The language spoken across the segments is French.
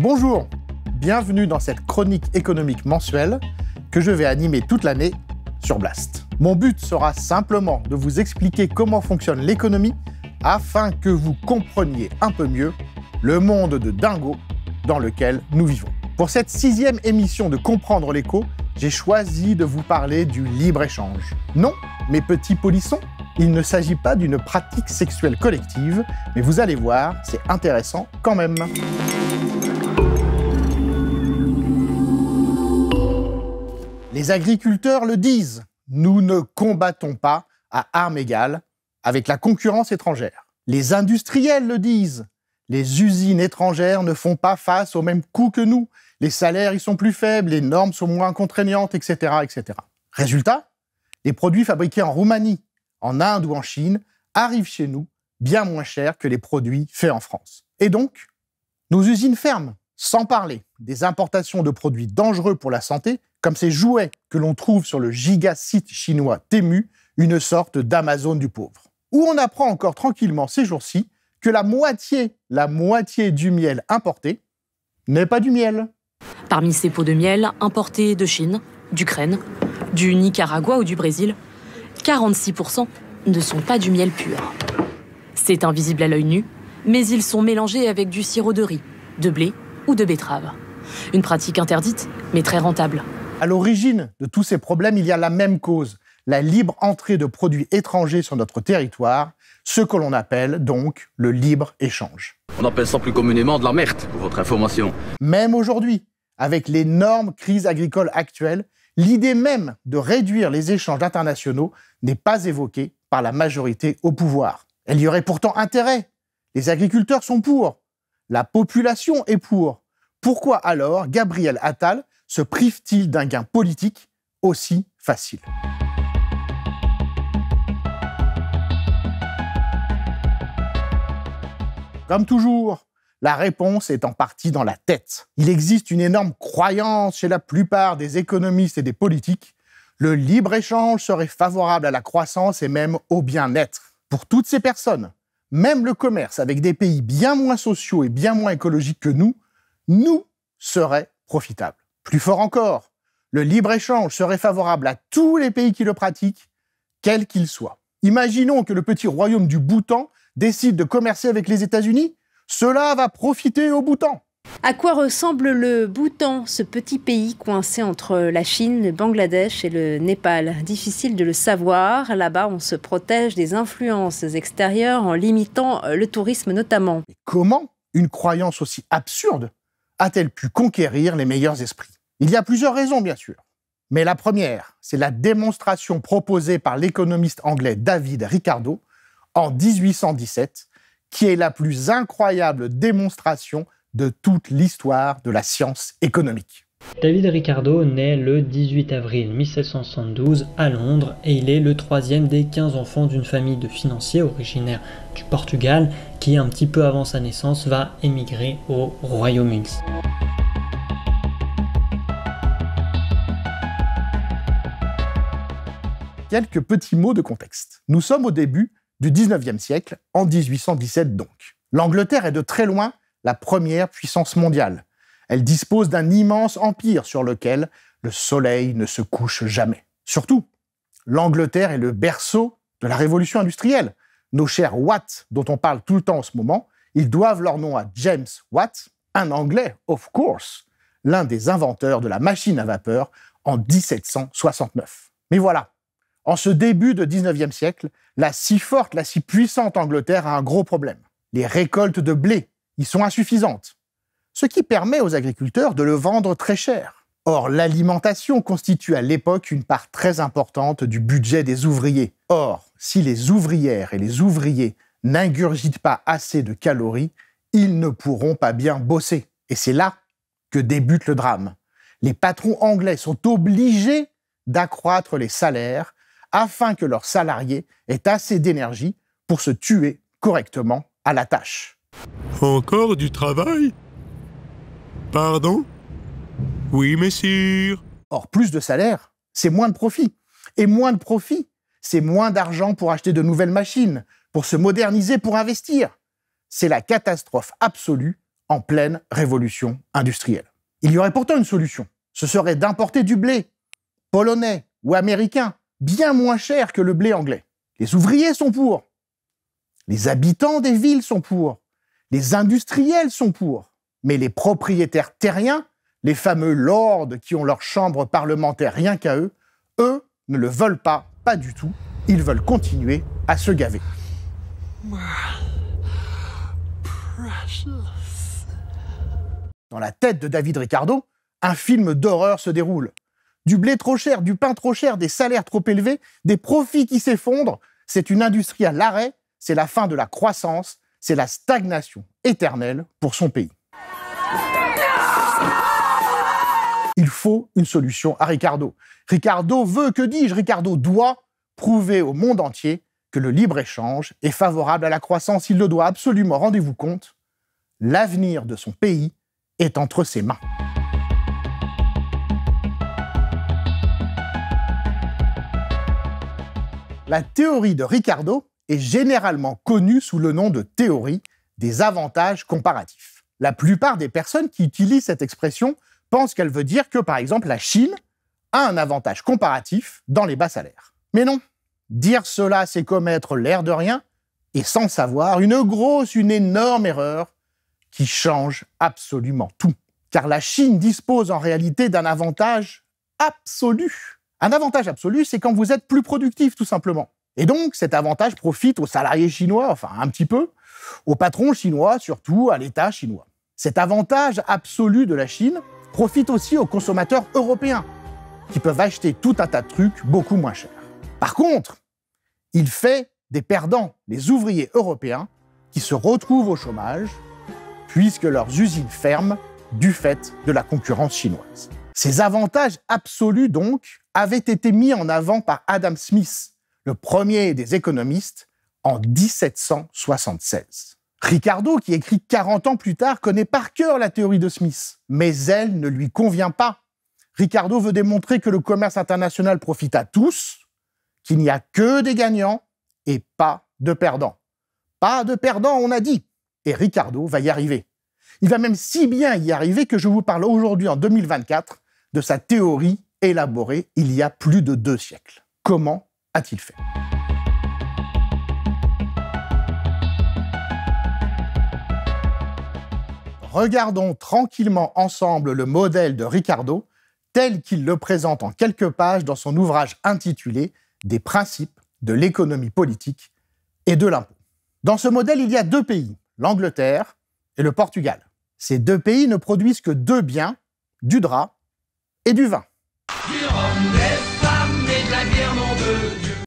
Bonjour, bienvenue dans cette chronique économique mensuelle que je vais animer toute l'année sur Blast. Mon but sera simplement de vous expliquer comment fonctionne l'économie afin que vous compreniez un peu mieux le monde de dingo dans lequel nous vivons. Pour cette sixième émission de Comprendre l'écho, j'ai choisi de vous parler du libre-échange. Non, mes petits polissons, il ne s'agit pas d'une pratique sexuelle collective, mais vous allez voir, c'est intéressant quand même. Les agriculteurs le disent, nous ne combattons pas à armes égales avec la concurrence étrangère. Les industriels le disent, les usines étrangères ne font pas face aux mêmes coûts que nous, les salaires y sont plus faibles, les normes sont moins contraignantes, etc. etc. Résultat, les produits fabriqués en Roumanie, en Inde ou en Chine arrivent chez nous bien moins chers que les produits faits en France. Et donc, nos usines ferment, sans parler des importations de produits dangereux pour la santé comme ces jouets que l'on trouve sur le gigasite chinois Temu, une sorte d'Amazon du pauvre. Où on apprend encore tranquillement ces jours-ci que la moitié, la moitié du miel importé n'est pas du miel. Parmi ces pots de miel importés de Chine, d'Ukraine, du Nicaragua ou du Brésil, 46% ne sont pas du miel pur. C'est invisible à l'œil nu, mais ils sont mélangés avec du sirop de riz, de blé ou de betterave. Une pratique interdite, mais très rentable. À l'origine de tous ces problèmes, il y a la même cause, la libre entrée de produits étrangers sur notre territoire, ce que l'on appelle donc le libre-échange. On appelle ça plus communément de la merde, pour votre information. Même aujourd'hui, avec l'énorme crise agricole actuelle, l'idée même de réduire les échanges internationaux n'est pas évoquée par la majorité au pouvoir. Elle y aurait pourtant intérêt. Les agriculteurs sont pour. La population est pour. Pourquoi alors Gabriel Attal se prive-t-il d'un gain politique aussi facile Comme toujours, la réponse est en partie dans la tête. Il existe une énorme croyance chez la plupart des économistes et des politiques. Le libre-échange serait favorable à la croissance et même au bien-être. Pour toutes ces personnes, même le commerce avec des pays bien moins sociaux et bien moins écologiques que nous, nous serait profitable. Plus fort encore, le libre-échange serait favorable à tous les pays qui le pratiquent, quels qu'ils soient. Imaginons que le petit royaume du Bhoutan décide de commercer avec les États-Unis, cela va profiter au Bhoutan. À quoi ressemble le Bhoutan, ce petit pays coincé entre la Chine, le Bangladesh et le Népal Difficile de le savoir, là-bas on se protège des influences extérieures en limitant le tourisme notamment. comment une croyance aussi absurde a-t-elle pu conquérir les meilleurs esprits il y a plusieurs raisons, bien sûr. Mais la première, c'est la démonstration proposée par l'économiste anglais David Ricardo en 1817, qui est la plus incroyable démonstration de toute l'histoire de la science économique. David Ricardo naît le 18 avril 1772 à Londres et il est le troisième des 15 enfants d'une famille de financiers originaires du Portugal qui, un petit peu avant sa naissance, va émigrer au Royaume-Uni. quelques petits mots de contexte. Nous sommes au début du 19e siècle, en 1817 donc. L'Angleterre est de très loin la première puissance mondiale. Elle dispose d'un immense empire sur lequel le soleil ne se couche jamais. Surtout, l'Angleterre est le berceau de la révolution industrielle. Nos chers Watt, dont on parle tout le temps en ce moment, ils doivent leur nom à James Watt, un Anglais, of course, l'un des inventeurs de la machine à vapeur en 1769. Mais voilà, en ce début de 19e siècle, la si forte, la si puissante Angleterre a un gros problème. Les récoltes de blé y sont insuffisantes, ce qui permet aux agriculteurs de le vendre très cher. Or, l'alimentation constitue à l'époque une part très importante du budget des ouvriers. Or, si les ouvrières et les ouvriers n'ingurgitent pas assez de calories, ils ne pourront pas bien bosser. Et c'est là que débute le drame. Les patrons anglais sont obligés d'accroître les salaires afin que leurs salariés aient assez d'énergie pour se tuer correctement à la tâche. Encore du travail Pardon Oui, messire. Or, plus de salaire, c'est moins de profit. Et moins de profit, c'est moins d'argent pour acheter de nouvelles machines, pour se moderniser, pour investir. C'est la catastrophe absolue en pleine révolution industrielle. Il y aurait pourtant une solution. Ce serait d'importer du blé polonais ou américain bien moins cher que le blé anglais. Les ouvriers sont pour. Les habitants des villes sont pour. Les industriels sont pour. Mais les propriétaires terriens, les fameux lords qui ont leur chambre parlementaire rien qu'à eux, eux ne le veulent pas, pas du tout. Ils veulent continuer à se gaver. Dans la tête de David Ricardo, un film d'horreur se déroule du blé trop cher, du pain trop cher, des salaires trop élevés, des profits qui s'effondrent. C'est une industrie à l'arrêt, c'est la fin de la croissance, c'est la stagnation éternelle pour son pays. Il faut une solution à Ricardo. Ricardo veut, que dis-je, Ricardo doit prouver au monde entier que le libre-échange est favorable à la croissance. Il le doit absolument, rendez-vous compte. L'avenir de son pays est entre ses mains. La théorie de Ricardo est généralement connue sous le nom de théorie des avantages comparatifs. La plupart des personnes qui utilisent cette expression pensent qu'elle veut dire que, par exemple, la Chine a un avantage comparatif dans les bas salaires. Mais non, dire cela, c'est commettre l'air de rien et sans savoir une grosse, une énorme erreur qui change absolument tout. Car la Chine dispose en réalité d'un avantage absolu un avantage absolu, c'est quand vous êtes plus productif, tout simplement. Et donc, cet avantage profite aux salariés chinois, enfin un petit peu, aux patrons chinois, surtout à l'État chinois. Cet avantage absolu de la Chine profite aussi aux consommateurs européens, qui peuvent acheter tout un tas de trucs beaucoup moins chers. Par contre, il fait des perdants, les ouvriers européens, qui se retrouvent au chômage, puisque leurs usines ferment du fait de la concurrence chinoise. Ces avantages absolus, donc, avait été mis en avant par Adam Smith, le premier des économistes, en 1776. Ricardo, qui écrit 40 ans plus tard, connaît par cœur la théorie de Smith, mais elle ne lui convient pas. Ricardo veut démontrer que le commerce international profite à tous, qu'il n'y a que des gagnants et pas de perdants. Pas de perdants, on a dit. Et Ricardo va y arriver. Il va même si bien y arriver que je vous parle aujourd'hui en 2024 de sa théorie élaboré il y a plus de deux siècles. Comment a-t-il fait Regardons tranquillement ensemble le modèle de Ricardo tel qu'il le présente en quelques pages dans son ouvrage intitulé Des principes de l'économie politique et de l'impôt. Dans ce modèle, il y a deux pays, l'Angleterre et le Portugal. Ces deux pays ne produisent que deux biens, du drap et du vin.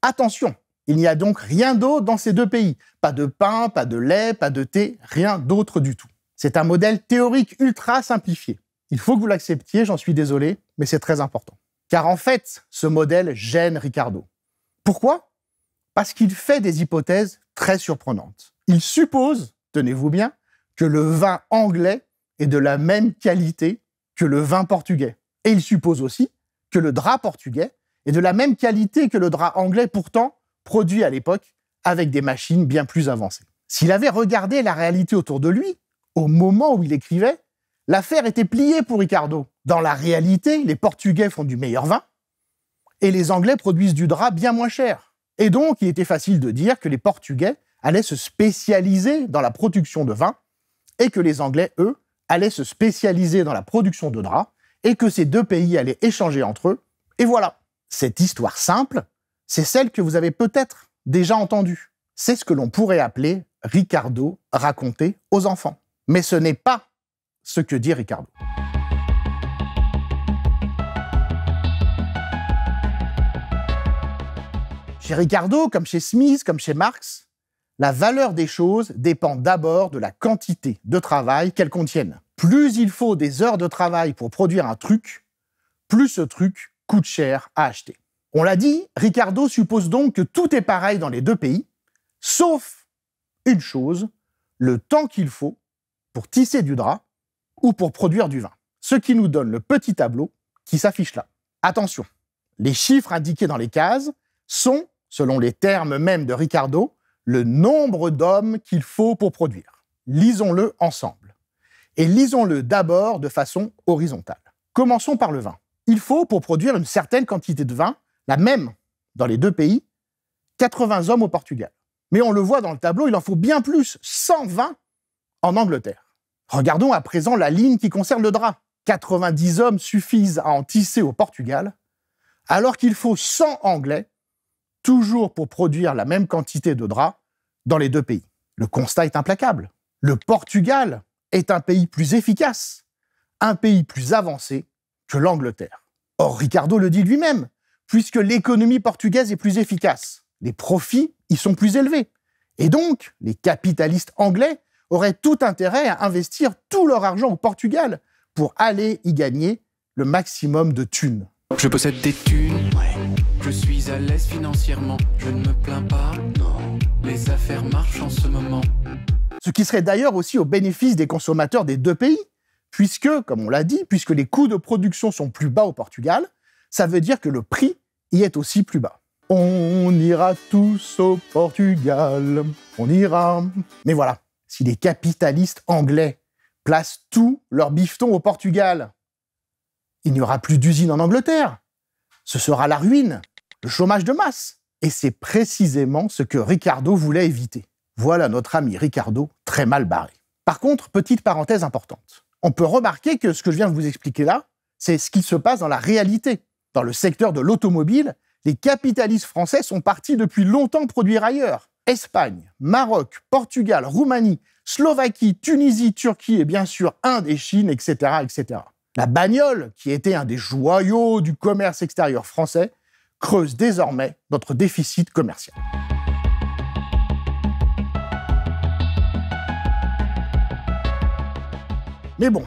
Attention, il n'y a donc rien d'autre dans ces deux pays. Pas de pain, pas de lait, pas de thé, rien d'autre du tout. C'est un modèle théorique ultra simplifié. Il faut que vous l'acceptiez, j'en suis désolé, mais c'est très important. Car en fait, ce modèle gêne Ricardo. Pourquoi Parce qu'il fait des hypothèses très surprenantes. Il suppose, tenez-vous bien, que le vin anglais est de la même qualité que le vin portugais. Et il suppose aussi que le drap portugais est de la même qualité que le drap anglais pourtant produit à l'époque avec des machines bien plus avancées. S'il avait regardé la réalité autour de lui au moment où il écrivait, l'affaire était pliée pour Ricardo. Dans la réalité, les Portugais font du meilleur vin et les Anglais produisent du drap bien moins cher. Et donc, il était facile de dire que les Portugais allaient se spécialiser dans la production de vin et que les Anglais, eux, allaient se spécialiser dans la production de drap et que ces deux pays allaient échanger entre eux. Et voilà, cette histoire simple, c'est celle que vous avez peut-être déjà entendue. C'est ce que l'on pourrait appeler Ricardo raconté aux enfants. Mais ce n'est pas ce que dit Ricardo. Chez Ricardo, comme chez Smith, comme chez Marx, la valeur des choses dépend d'abord de la quantité de travail qu'elles contiennent plus il faut des heures de travail pour produire un truc, plus ce truc coûte cher à acheter. On l'a dit, Ricardo suppose donc que tout est pareil dans les deux pays, sauf une chose, le temps qu'il faut pour tisser du drap ou pour produire du vin. Ce qui nous donne le petit tableau qui s'affiche là. Attention, les chiffres indiqués dans les cases sont, selon les termes mêmes de Ricardo, le nombre d'hommes qu'il faut pour produire. Lisons-le ensemble et lisons-le d'abord de façon horizontale. Commençons par le vin. Il faut, pour produire une certaine quantité de vin, la même dans les deux pays, 80 hommes au Portugal. Mais on le voit dans le tableau, il en faut bien plus, 120 en Angleterre. Regardons à présent la ligne qui concerne le drap. 90 hommes suffisent à en tisser au Portugal, alors qu'il faut 100 Anglais, toujours pour produire la même quantité de drap dans les deux pays. Le constat est implacable. Le Portugal est un pays plus efficace, un pays plus avancé que l'Angleterre. Or, Ricardo le dit lui-même, puisque l'économie portugaise est plus efficace, les profits y sont plus élevés. Et donc, les capitalistes anglais auraient tout intérêt à investir tout leur argent au Portugal pour aller y gagner le maximum de thunes. Je possède des thunes, je suis à l'aise financièrement, je ne me plains pas, non. Les affaires marchent en ce moment, ce qui serait d'ailleurs aussi au bénéfice des consommateurs des deux pays, puisque, comme on l'a dit, puisque les coûts de production sont plus bas au Portugal, ça veut dire que le prix y est aussi plus bas. On ira tous au Portugal, on ira. Mais voilà, si les capitalistes anglais placent tout leurs bifetons au Portugal, il n'y aura plus d'usine en Angleterre. Ce sera la ruine, le chômage de masse. Et c'est précisément ce que Ricardo voulait éviter. Voilà notre ami Ricardo très mal barré. Par contre, petite parenthèse importante, on peut remarquer que ce que je viens de vous expliquer là, c'est ce qui se passe dans la réalité. Dans le secteur de l'automobile, les capitalistes français sont partis depuis longtemps produire ailleurs. Espagne, Maroc, Portugal, Roumanie, Slovaquie, Tunisie, Turquie et bien sûr Inde et Chine, etc. etc. La bagnole, qui était un des joyaux du commerce extérieur français, creuse désormais notre déficit commercial. Mais bon,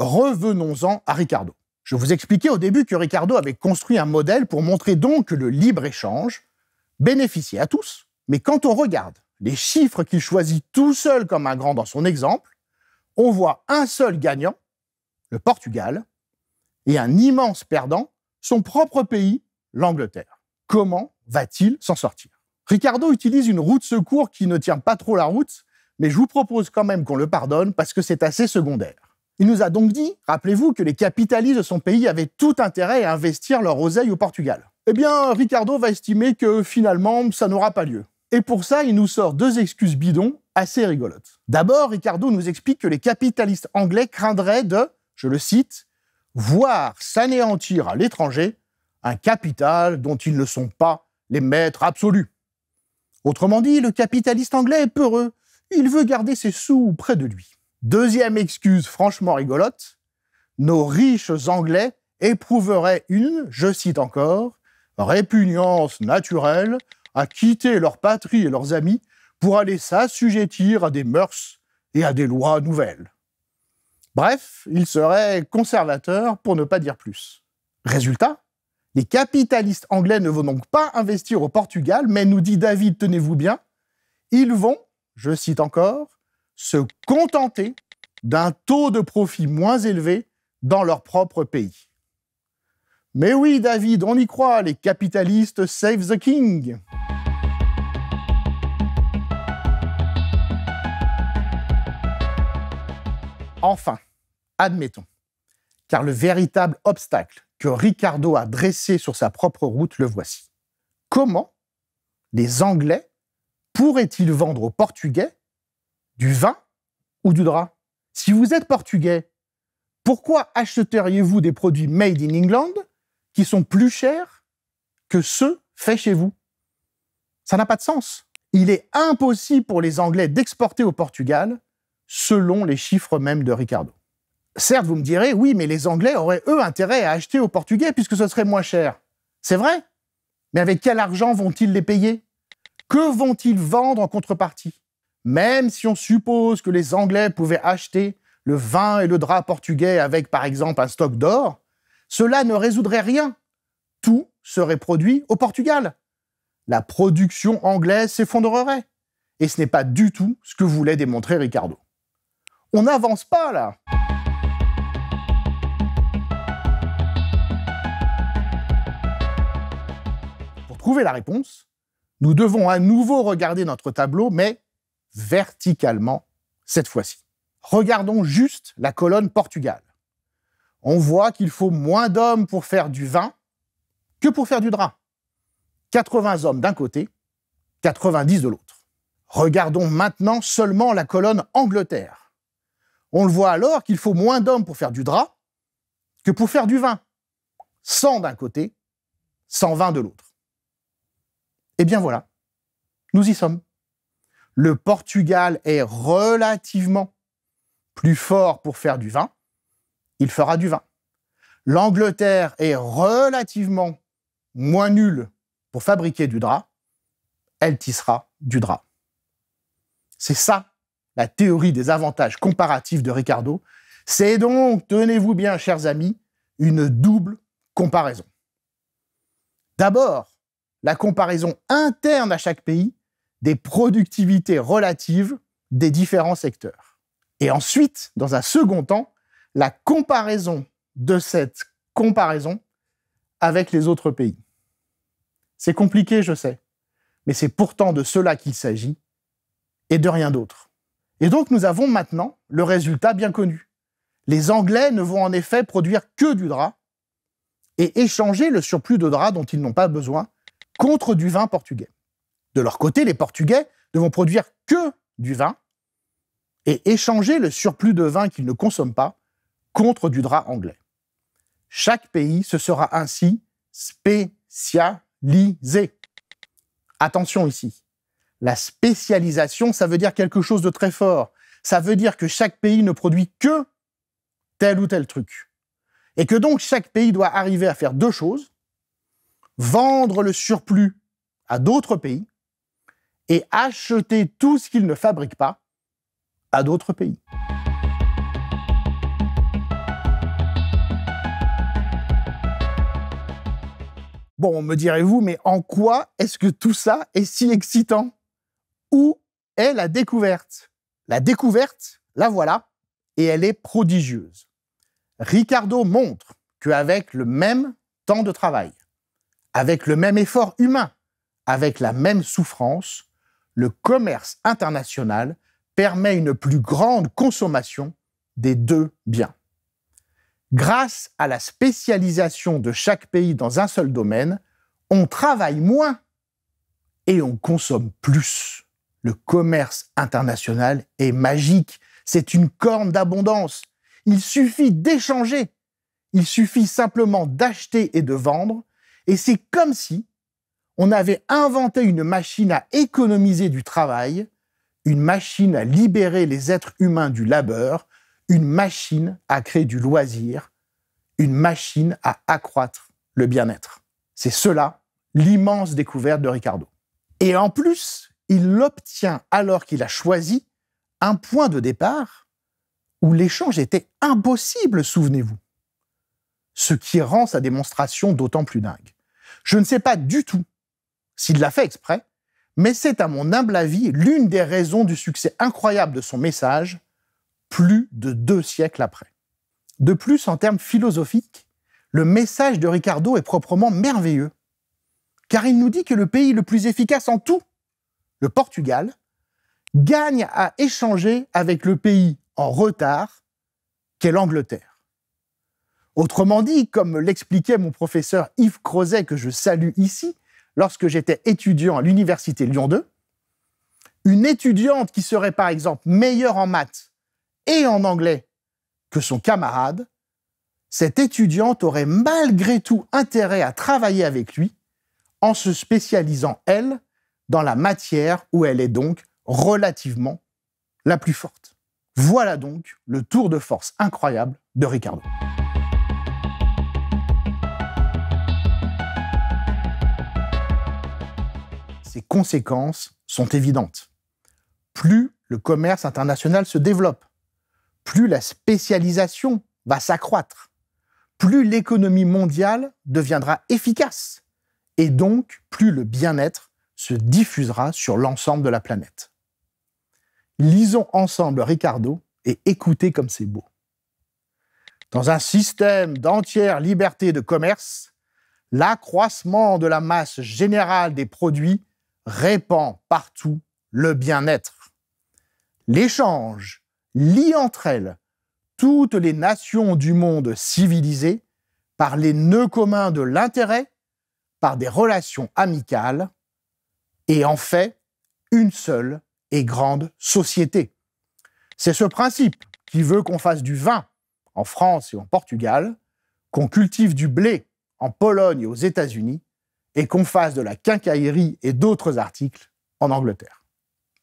revenons-en à Ricardo. Je vous expliquais au début que Ricardo avait construit un modèle pour montrer donc que le libre-échange bénéficiait à tous. Mais quand on regarde les chiffres qu'il choisit tout seul comme un grand dans son exemple, on voit un seul gagnant, le Portugal, et un immense perdant, son propre pays, l'Angleterre. Comment va-t-il s'en sortir Ricardo utilise une route secours qui ne tient pas trop la route, mais je vous propose quand même qu'on le pardonne parce que c'est assez secondaire. Il nous a donc dit, rappelez-vous, que les capitalistes de son pays avaient tout intérêt à investir leur oseille au Portugal. Eh bien, Ricardo va estimer que finalement, ça n'aura pas lieu. Et pour ça, il nous sort deux excuses bidons assez rigolotes. D'abord, Ricardo nous explique que les capitalistes anglais craindraient de, je le cite, voir s'anéantir à l'étranger un capital dont ils ne sont pas les maîtres absolus. Autrement dit, le capitaliste anglais est peureux, il veut garder ses sous près de lui. Deuxième excuse franchement rigolote, nos riches Anglais éprouveraient une, je cite encore, répugnance naturelle à quitter leur patrie et leurs amis pour aller s'assujettir à des mœurs et à des lois nouvelles. Bref, ils seraient conservateurs pour ne pas dire plus. Résultat, les capitalistes anglais ne vont donc pas investir au Portugal, mais nous dit David, tenez-vous bien, ils vont, je cite encore, se contenter d'un taux de profit moins élevé dans leur propre pays. Mais oui, David, on y croit, les capitalistes save the king. Enfin, admettons, car le véritable obstacle que Ricardo a dressé sur sa propre route le voici. Comment les Anglais pourraient-ils vendre aux Portugais du vin ou du drap Si vous êtes portugais, pourquoi acheteriez-vous des produits made in England qui sont plus chers que ceux faits chez vous Ça n'a pas de sens. Il est impossible pour les Anglais d'exporter au Portugal selon les chiffres même de Ricardo. Certes, vous me direz, oui, mais les Anglais auraient, eux, intérêt à acheter aux Portugais puisque ce serait moins cher. C'est vrai. Mais avec quel argent vont-ils les payer Que vont-ils vendre en contrepartie même si on suppose que les Anglais pouvaient acheter le vin et le drap portugais avec, par exemple, un stock d'or, cela ne résoudrait rien. Tout serait produit au Portugal. La production anglaise s'effondrerait. Et ce n'est pas du tout ce que voulait démontrer Ricardo. On n'avance pas là. Pour trouver la réponse, nous devons à nouveau regarder notre tableau, mais verticalement cette fois-ci. Regardons juste la colonne Portugal. On voit qu'il faut moins d'hommes pour faire du vin que pour faire du drap. 80 hommes d'un côté, 90 de l'autre. Regardons maintenant seulement la colonne Angleterre. On le voit alors qu'il faut moins d'hommes pour faire du drap que pour faire du vin. 100 d'un côté, 120 de l'autre. Eh bien voilà, nous y sommes le Portugal est relativement plus fort pour faire du vin, il fera du vin. L'Angleterre est relativement moins nulle pour fabriquer du drap, elle tissera du drap. C'est ça la théorie des avantages comparatifs de Ricardo. C'est donc, tenez-vous bien, chers amis, une double comparaison. D'abord, la comparaison interne à chaque pays des productivités relatives des différents secteurs. Et ensuite, dans un second temps, la comparaison de cette comparaison avec les autres pays. C'est compliqué, je sais, mais c'est pourtant de cela qu'il s'agit et de rien d'autre. Et donc nous avons maintenant le résultat bien connu. Les Anglais ne vont en effet produire que du drap et échanger le surplus de drap dont ils n'ont pas besoin contre du vin portugais. De leur côté, les Portugais ne vont produire que du vin et échanger le surplus de vin qu'ils ne consomment pas contre du drap anglais. Chaque pays se sera ainsi spécialisé. Attention ici, la spécialisation, ça veut dire quelque chose de très fort. Ça veut dire que chaque pays ne produit que tel ou tel truc. Et que donc chaque pays doit arriver à faire deux choses. Vendre le surplus à d'autres pays et acheter tout ce qu'il ne fabriquent pas à d'autres pays. Bon, me direz-vous, mais en quoi est-ce que tout ça est si excitant Où est la découverte La découverte, la voilà, et elle est prodigieuse. Ricardo montre qu'avec le même temps de travail, avec le même effort humain, avec la même souffrance, le commerce international permet une plus grande consommation des deux biens. Grâce à la spécialisation de chaque pays dans un seul domaine, on travaille moins et on consomme plus. Le commerce international est magique, c'est une corne d'abondance. Il suffit d'échanger, il suffit simplement d'acheter et de vendre, et c'est comme si on avait inventé une machine à économiser du travail, une machine à libérer les êtres humains du labeur, une machine à créer du loisir, une machine à accroître le bien-être. C'est cela l'immense découverte de Ricardo. Et en plus, il l'obtient alors qu'il a choisi un point de départ où l'échange était impossible, souvenez-vous. Ce qui rend sa démonstration d'autant plus dingue. Je ne sais pas du tout s'il l'a fait exprès, mais c'est à mon humble avis l'une des raisons du succès incroyable de son message, plus de deux siècles après. De plus, en termes philosophiques, le message de Ricardo est proprement merveilleux, car il nous dit que le pays le plus efficace en tout, le Portugal, gagne à échanger avec le pays en retard qu'est l'Angleterre. Autrement dit, comme l'expliquait mon professeur Yves Crozet que je salue ici, lorsque j'étais étudiant à l'université Lyon 2, une étudiante qui serait par exemple meilleure en maths et en anglais que son camarade, cette étudiante aurait malgré tout intérêt à travailler avec lui en se spécialisant, elle, dans la matière où elle est donc relativement la plus forte. Voilà donc le tour de force incroyable de Ricardo. Ses conséquences sont évidentes. Plus le commerce international se développe, plus la spécialisation va s'accroître, plus l'économie mondiale deviendra efficace, et donc plus le bien-être se diffusera sur l'ensemble de la planète. Lisons ensemble Ricardo et écoutez comme c'est beau. Dans un système d'entière liberté de commerce, l'accroissement de la masse générale des produits répand partout le bien-être. L'échange lie entre elles toutes les nations du monde civilisé par les nœuds communs de l'intérêt, par des relations amicales, et en fait une seule et grande société. C'est ce principe qui veut qu'on fasse du vin en France et en Portugal, qu'on cultive du blé en Pologne et aux États-Unis, et qu'on fasse de la quincaillerie et d'autres articles en Angleterre.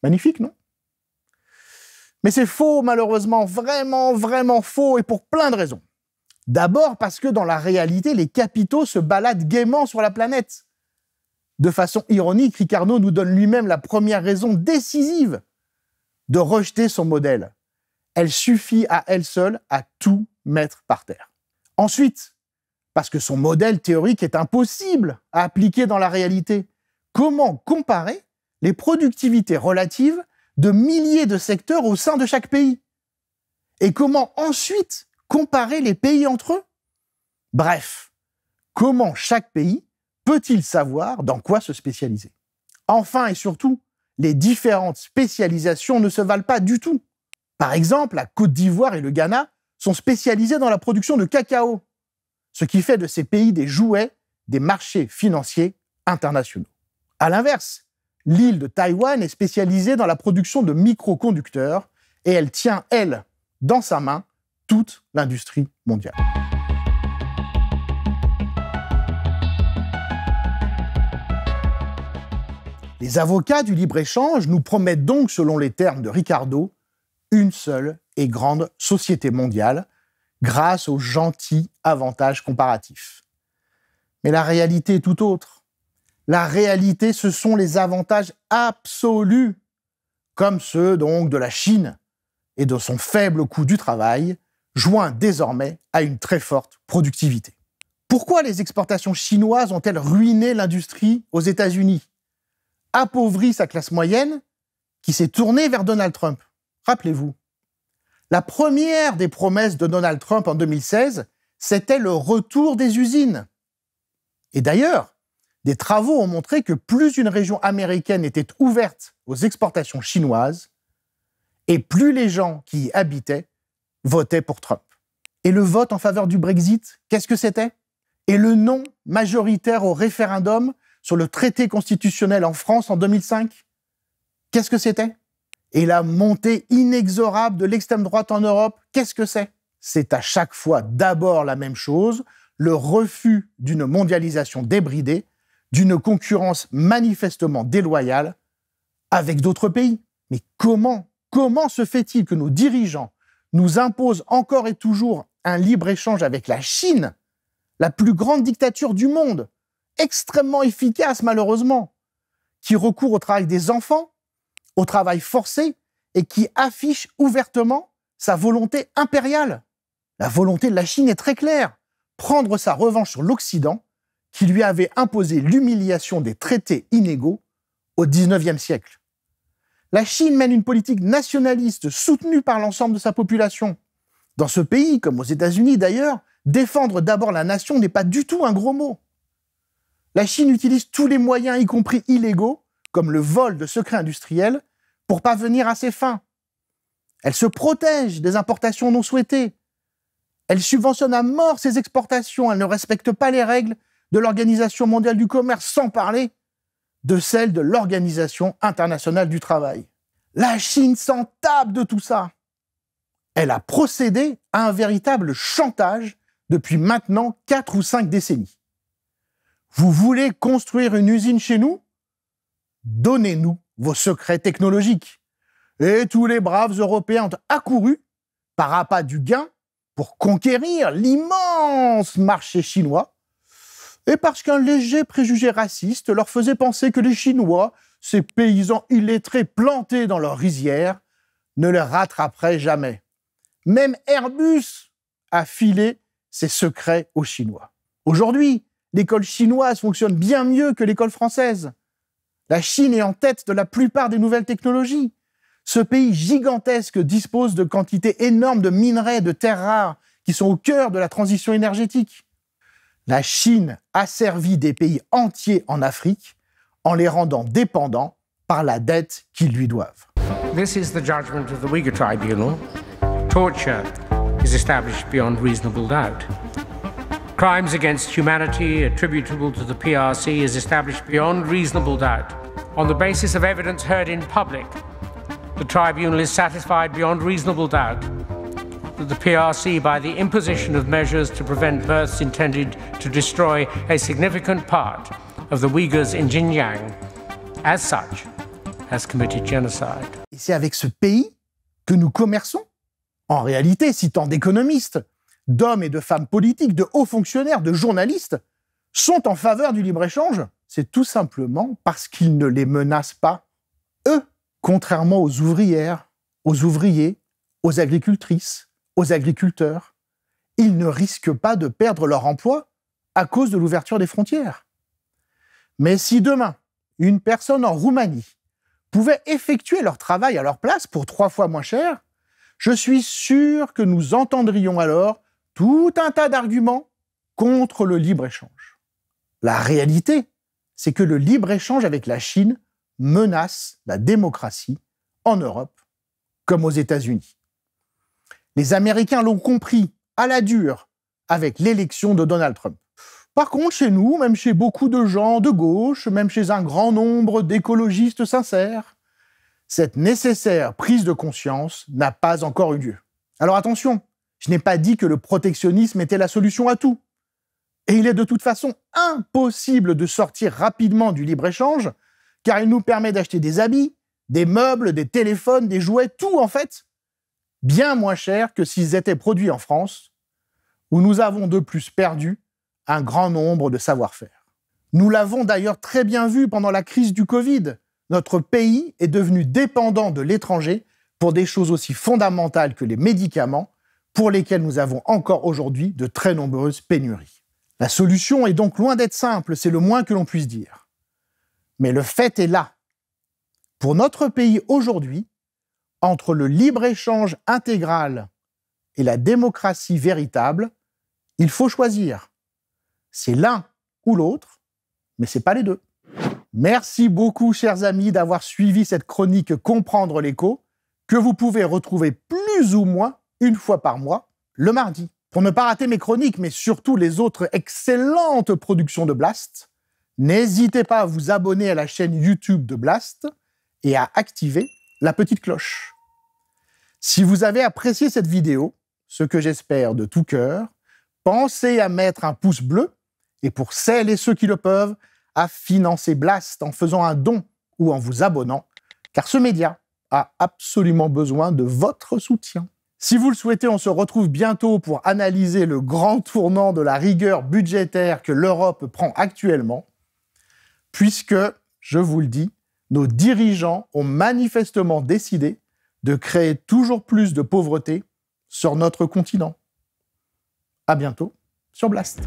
Magnifique, non Mais c'est faux, malheureusement, vraiment, vraiment faux, et pour plein de raisons. D'abord parce que dans la réalité, les capitaux se baladent gaiement sur la planète. De façon ironique, Ricardo nous donne lui-même la première raison décisive de rejeter son modèle. Elle suffit à elle seule à tout mettre par terre. Ensuite, parce que son modèle théorique est impossible à appliquer dans la réalité. Comment comparer les productivités relatives de milliers de secteurs au sein de chaque pays Et comment ensuite comparer les pays entre eux Bref, comment chaque pays peut-il savoir dans quoi se spécialiser Enfin et surtout, les différentes spécialisations ne se valent pas du tout. Par exemple, la Côte d'Ivoire et le Ghana sont spécialisés dans la production de cacao, ce qui fait de ces pays des jouets des marchés financiers internationaux. À l'inverse, l'île de Taïwan est spécialisée dans la production de microconducteurs et elle tient, elle, dans sa main, toute l'industrie mondiale. Les avocats du libre-échange nous promettent donc, selon les termes de Ricardo, une seule et grande société mondiale grâce aux gentils avantages comparatifs. Mais la réalité est tout autre. La réalité, ce sont les avantages absolus, comme ceux donc de la Chine et de son faible coût du travail, joint désormais à une très forte productivité. Pourquoi les exportations chinoises ont-elles ruiné l'industrie aux États-Unis, appauvri sa classe moyenne qui s'est tournée vers Donald Trump Rappelez-vous, la première des promesses de Donald Trump en 2016, c'était le retour des usines. Et d'ailleurs, des travaux ont montré que plus une région américaine était ouverte aux exportations chinoises, et plus les gens qui y habitaient votaient pour Trump. Et le vote en faveur du Brexit, qu'est-ce que c'était Et le non majoritaire au référendum sur le traité constitutionnel en France en 2005, qu'est-ce que c'était et la montée inexorable de l'extrême droite en Europe, qu'est-ce que c'est C'est à chaque fois d'abord la même chose, le refus d'une mondialisation débridée, d'une concurrence manifestement déloyale avec d'autres pays. Mais comment, comment se fait-il que nos dirigeants nous imposent encore et toujours un libre-échange avec la Chine, la plus grande dictature du monde, extrêmement efficace malheureusement, qui recourt au travail des enfants au travail forcé et qui affiche ouvertement sa volonté impériale. La volonté de la Chine est très claire, prendre sa revanche sur l'Occident qui lui avait imposé l'humiliation des traités inégaux au XIXe siècle. La Chine mène une politique nationaliste soutenue par l'ensemble de sa population. Dans ce pays, comme aux États-Unis d'ailleurs, défendre d'abord la nation n'est pas du tout un gros mot. La Chine utilise tous les moyens, y compris illégaux, comme le vol de secrets industriels, pour parvenir à ses fins. Elle se protège des importations non souhaitées. Elle subventionne à mort ses exportations. Elle ne respecte pas les règles de l'Organisation mondiale du commerce, sans parler de celles de l'Organisation internationale du travail. La Chine s'en tape de tout ça. Elle a procédé à un véritable chantage depuis maintenant quatre ou cinq décennies. Vous voulez construire une usine chez nous Donnez-nous vos secrets technologiques. Et tous les braves Européens ont accouru, par appât du gain, pour conquérir l'immense marché chinois, et parce qu'un léger préjugé raciste leur faisait penser que les Chinois, ces paysans illettrés plantés dans leur rizière, ne les rattraperaient jamais. Même Airbus a filé ses secrets aux Chinois. Aujourd'hui, l'école chinoise fonctionne bien mieux que l'école française. La Chine est en tête de la plupart des nouvelles technologies. Ce pays gigantesque dispose de quantités énormes de minerais, de terres rares, qui sont au cœur de la transition énergétique. La Chine asservit des pays entiers en Afrique en les rendant dépendants par la dette qu'ils lui doivent. This is the judgment of the Uyghur Tribunal. Torture is established beyond reasonable doubt. Crimes against humanity attributable to the PRC is established beyond reasonable doubt. On the basis of evidence heard in public, the Tribunal is satisfied beyond reasonable doubt that the PRC, by the imposition of measures to prevent births intended to destroy a significant part of the Uyghurs in Xinjiang, as such, has committed genocide. Et c'est avec ce pays que nous commerçons En réalité, si tant d'économistes, d'hommes et de femmes politiques, de hauts fonctionnaires, de journalistes sont en faveur du libre-échange, c'est tout simplement parce qu'ils ne les menacent pas, eux, contrairement aux ouvrières, aux ouvriers, aux agricultrices, aux agriculteurs. Ils ne risquent pas de perdre leur emploi à cause de l'ouverture des frontières. Mais si demain, une personne en Roumanie pouvait effectuer leur travail à leur place pour trois fois moins cher, je suis sûr que nous entendrions alors tout un tas d'arguments contre le libre-échange. La réalité, c'est que le libre-échange avec la Chine menace la démocratie en Europe comme aux États-Unis. Les Américains l'ont compris à la dure avec l'élection de Donald Trump. Par contre, chez nous, même chez beaucoup de gens de gauche, même chez un grand nombre d'écologistes sincères, cette nécessaire prise de conscience n'a pas encore eu lieu. Alors attention, je n'ai pas dit que le protectionnisme était la solution à tout. Et il est de toute façon impossible de sortir rapidement du libre-échange, car il nous permet d'acheter des habits, des meubles, des téléphones, des jouets, tout en fait, bien moins cher que s'ils étaient produits en France, où nous avons de plus perdu un grand nombre de savoir-faire. Nous l'avons d'ailleurs très bien vu pendant la crise du Covid. Notre pays est devenu dépendant de l'étranger pour des choses aussi fondamentales que les médicaments, pour lesquels nous avons encore aujourd'hui de très nombreuses pénuries. La solution est donc loin d'être simple, c'est le moins que l'on puisse dire. Mais le fait est là. Pour notre pays aujourd'hui, entre le libre-échange intégral et la démocratie véritable, il faut choisir. C'est l'un ou l'autre, mais ce n'est pas les deux. Merci beaucoup, chers amis, d'avoir suivi cette chronique Comprendre l'écho, que vous pouvez retrouver plus ou moins une fois par mois, le mardi. Pour ne pas rater mes chroniques, mais surtout les autres excellentes productions de Blast, n'hésitez pas à vous abonner à la chaîne YouTube de Blast et à activer la petite cloche. Si vous avez apprécié cette vidéo, ce que j'espère de tout cœur, pensez à mettre un pouce bleu et pour celles et ceux qui le peuvent, à financer Blast en faisant un don ou en vous abonnant, car ce média a absolument besoin de votre soutien. Si vous le souhaitez, on se retrouve bientôt pour analyser le grand tournant de la rigueur budgétaire que l'Europe prend actuellement, puisque, je vous le dis, nos dirigeants ont manifestement décidé de créer toujours plus de pauvreté sur notre continent. À bientôt sur Blast.